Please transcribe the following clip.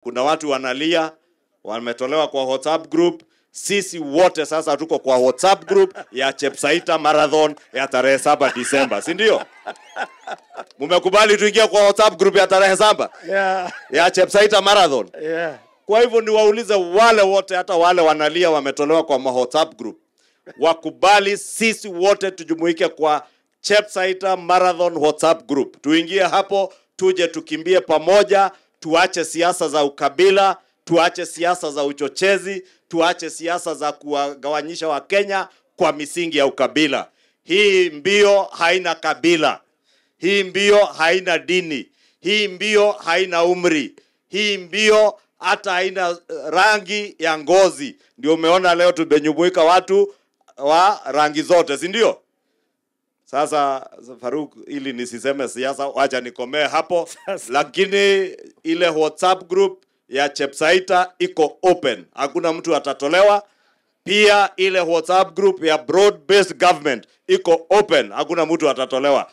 Kuna watu wanalia, wametolewa kwa WhatsApp group. Sisi wote sasa tuko kwa WhatsApp group ya Chepsaita Marathon ya tarehe saba Disemba, si ndio? Mumekubali tuingie kwa WhatsApp group ya tarehe saba yeah. ya Chepsaita Marathon yeah. Kwa hivyo niwaulize wale wote, hata wale wanalia wametolewa kwa WhatsApp group, wakubali sisi wote tujumuike kwa Chepsaita Marathon WhatsApp group, tuingie hapo, tuje tukimbie pamoja tuache siasa za ukabila, tuache siasa za uchochezi, tuache siasa za kuwagawanyisha Wakenya kwa misingi ya ukabila. Hii mbio haina kabila, hii mbio haina dini, hii mbio haina umri, hii mbio hata haina eh, rangi ya ngozi. Ndio umeona leo tumejumuika watu wa rangi zote, si ndio? Sasa Faruk, ili nisiseme siasa, wacha nikomee hapo Sasa. Lakini ile WhatsApp group ya Chepsaita iko open, hakuna mtu atatolewa. Pia ile WhatsApp group ya broad based government iko open, hakuna mtu atatolewa.